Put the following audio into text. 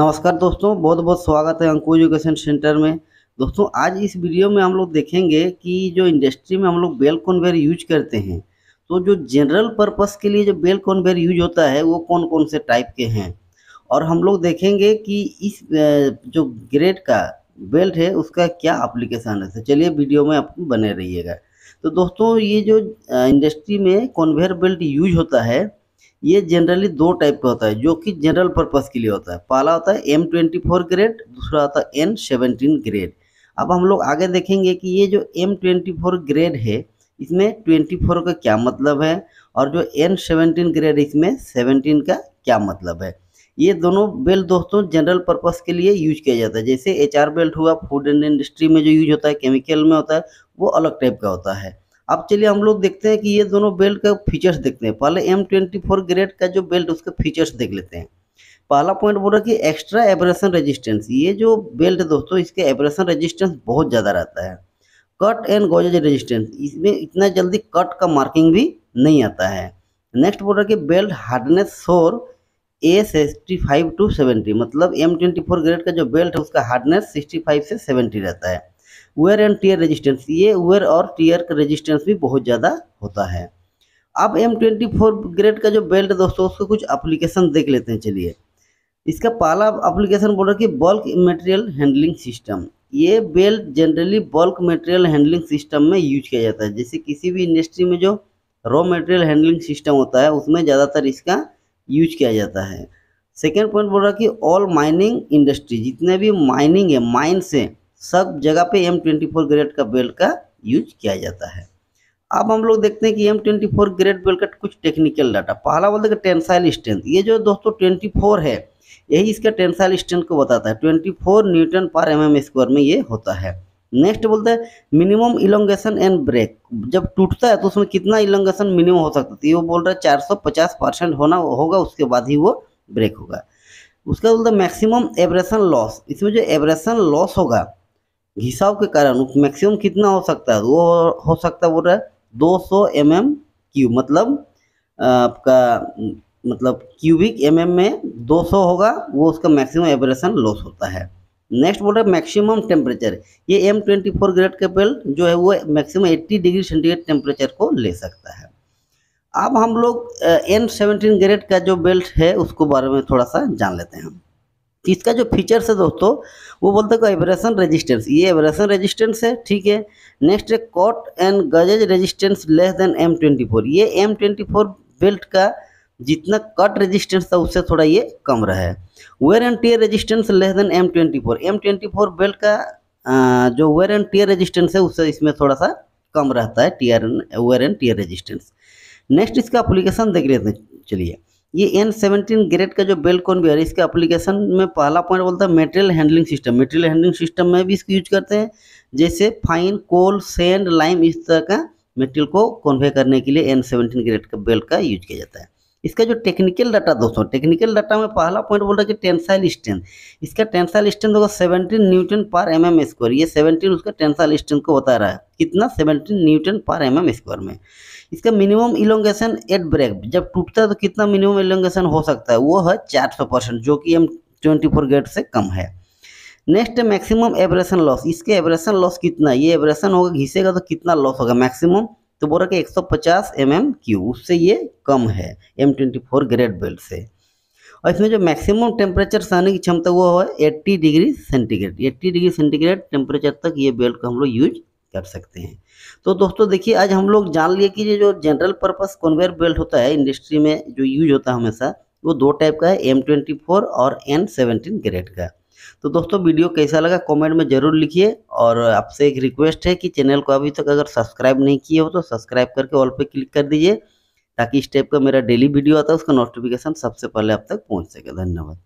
नमस्कार दोस्तों बहुत बहुत स्वागत है अंकु एजुकेशन सेंटर में दोस्तों आज इस वीडियो में हम लोग देखेंगे कि जो इंडस्ट्री में हम लोग बेल कॉन्वेयर यूज करते हैं तो जो जनरल पर्पस के लिए जो बेल कॉन्वेयर यूज होता है वो कौन कौन से टाइप के हैं और हम लोग देखेंगे कि इस जो ग्रेड का बेल्ट है उसका क्या अप्लीकेशन है तो चलिए वीडियो में आप बने रहिएगा तो दोस्तों ये जो इंडस्ट्री में कॉन्वेयर बेल्ट यूज होता है ये जनरली दो टाइप का होता है जो कि जनरल पर्पस के लिए होता है पहला होता है एम ट्वेंटी फोर ग्रेड दूसरा होता है एन सेवनटीन ग्रेड अब हम लोग आगे देखेंगे कि ये जो एम ट्वेंटी फोर ग्रेड है इसमें ट्वेंटी फोर का क्या मतलब है और जो एन सेवनटीन ग्रेड इसमें सेवनटीन का क्या मतलब है ये दोनों बेल्ट दोस्तों जनरल पर्पस के लिए यूज किया जाता है जैसे एच बेल्ट हुआ फूड एंड इंडस्ट्री में जो यूज होता है केमिकल में होता है वो अलग टाइप का होता है अब चलिए हम लोग देखते हैं कि ये दोनों बेल्ट का फीचर्स देखते हैं पहले एम ट्वेंटी फोर ग्रेड का जो बेल्ट उसके फीचर्स देख लेते हैं पहला पॉइंट बोल रहा है कि एक्स्ट्रा एब्रेशन रेजिस्टेंस ये जो बेल्ट है दोस्तों इसके एब्रेशन रेजिस्टेंस बहुत ज़्यादा रहता है कट एंड गोजेज रेजिस्टेंस इसमें इतना जल्दी कट का मार्किंग भी नहीं आता है नेक्स्ट बोल रहा है कि belt hardness shore A sixty five to seventy मतलब एम ट्वेंटी फोर ग्रेड का जो बेल्ट है उसका हार्डनेस सिक्सटी फाइव से सेवेंटी रहता है वेयर एंड टीयर रेजिस्टेंस ये वेयर और टीयर का रेजिस्टेंस भी बहुत ज़्यादा होता है अब एम ट्वेंटी फोर ग्रेड का जो बेल्ट है दोस्तों उसका कुछ अप्लीकेशन देख लेते हैं चलिए इसका पहला अप्लीकेशन बोल रहा है कि बल्क मटेरियल हैंडलिंग सिस्टम ये belt generally bulk material handling system में यूज किया जाता है जैसे किसी भी इंडस्ट्री में जो रॉ मटेरियल हैंडलिंग सिस्टम होता है उसमें ज़्यादातर इसका यूज किया जाता है सेकेंड पॉइंट बोल रहा है कि ऑल माइनिंग इंडस्ट्री जितने भी माइनिंग है माइन से सब जगह पे एम ट्वेंटी फोर ग्रेड का बेल्ट का यूज किया जाता है अब हम लोग देखते हैं कि M twenty four grade belt का कुछ टेक्निकल डाटा पहला बोलते हैं टेंसाइल स्ट्रेंथ ये जो दोस्तों ट्वेंटी फोर है यही इसका टेंसाइल स्ट्रेंथ को बताता है ट्वेंटी फोर न्यूटन पर एम एम स्क्वायर में ये होता है नेक्स्ट बोलते हैं मिनिमम इलोंगेशन एंड ब्रेक जब टूटता है तो उसमें कितना इलोंगेशन मिनिमम हो सकता है वो बोल रहा है चार सौ पचास परसेंट होना होगा उसके बाद ही वो ब्रेक होगा उसका बोलता है मैक्सिमम एब्रेशन लॉस इसमें जो एब्रेशन लॉस होगा घिसाव के कारण मैक्सिमम कितना हो सकता है वो हो सकता है बोल रहा है दो सौ एम एम क्यूब मतलब आपका मतलब क्यूबिक एम mm में 200 होगा वो उसका मैक्सिमम एब्रेशन लॉस होता है नेक्स्ट बोल रहा है मैक्सिमम टेम्परेचर ये एम ट्वेंटी फोर ग्रेड का बेल्ट जो है वो मैक्सिमम 80 डिग्री सेंटीग्रेड टेम्परेचर को ले सकता है अब हम लोग एन सेवनटीन ग्रेड का जो बेल्ट है उसको बारे में थोड़ा सा जान लेते हैं इसका जो फीचर्स है दोस्तों वो बोलते हैं एब्रेशन रेजिस्टेंस ये एब्रेशन रेजिस्टेंस है ठीक है नेक्स्ट है cut and gouges resistance less than M twenty four ये एम ट्वेंटी फोर बेल्ट का जितना कट रेजिस्टेंस था उससे थोड़ा ये कम रहा है wear and tear resistance less than M twenty four M twenty four belt का जो वेयर एंड टीयर रेजिस्टेंस है उससे इसमें थोड़ा सा कम रहता है tear wear and tear resistance next इसका अप्लीकेशन देख लेते हैं चलिए ये एन सेवेंटीन ग्रेड का जो बेल्ट कॉन्वेयर है इसके एप्लीकेशन में पहला पॉइंट बोलता है material handling system material handling system में भी इसको यूज करते हैं जैसे फाइन कोल सेंड लाइम इस तरह का मेटेरियल को कन्वे करने के लिए एन सेवनटीन ग्रेड का बेल्ट का यूज किया जाता है इसका जो टेक्निकल डाटा दोस्तों टेक्निकल डाटा में पहला पॉइंट बोल रहा है कि टेंसाइल स्ट्रेंथ इसका टेंसाइल स्ट्रेंथ होगा 17 न्यूटन पर एम एम स्क्वायर ये 17 उसका टेंसाइल स्ट्रेंथ को बता रहा है कितना 17 न्यूटन पर एम एम स्क्वायर में इसका मिनिमम इलोंगेशन एट ब्रेक जब टूटता है तो कितना मिनिमम इलोंगेशन हो सकता है वो है चार जो कि एम ट्वेंटी फोर से कम है नेक्स्ट है मैक्सिमम एब्रेशन लॉस इसके एब्रेशन लॉस कितना ये एब्रेशन होगा घिसेगा तो कितना लॉस होगा मैक्सिमम तो बोला कि 150 mm क्यू उससे ये कम है M twenty four grade belt से और इसमें जो मैक्सिमम टेम्परेचर सहने की क्षमता वो है 80 degree centigrade 80 degree centigrade temperature तक ये बेल्ट को हम लोग यूज कर सकते हैं तो दोस्तों देखिए आज हम लोग जान लिए कि ये जो जनरल पर्पस कन्वेयर बेल्ट होता है इंडस्ट्री में जो यूज होता है हमेशा वो दो टाइप का है एम ट्वेंटी फोर और एन सेवनटीन ग्रेड का तो दोस्तों वीडियो कैसा लगा कमेंट में ज़रूर लिखिए और आपसे एक रिक्वेस्ट है कि चैनल को अभी तक अगर सब्सक्राइब नहीं किए हो तो सब्सक्राइब करके ऑल पे क्लिक कर दीजिए ताकि इस टाइप का मेरा डेली वीडियो आता है उसका नोटिफिकेशन सबसे पहले आप तक पहुँच सके धन्यवाद